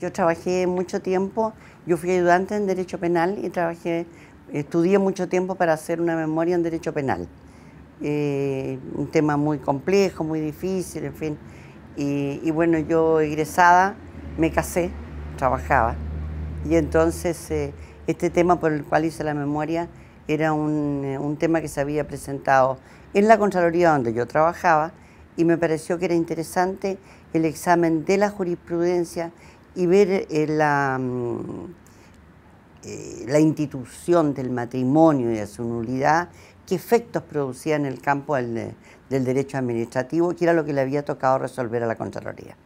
Yo trabajé mucho tiempo, yo fui ayudante en Derecho Penal y trabajé, estudié mucho tiempo para hacer una memoria en Derecho Penal. Eh, un tema muy complejo, muy difícil, en fin. Y, bueno, yo egresada, me casé, trabajaba. Y entonces eh, este tema por el cual hice la memoria era un, eh, un tema que se había presentado en la Contraloría donde yo trabajaba y me pareció que era interesante el examen de la jurisprudencia y ver eh, la, mm, eh, la institución del matrimonio y de su nulidad, qué efectos producía en el campo del, del derecho administrativo, que era lo que le había tocado resolver a la Contraloría.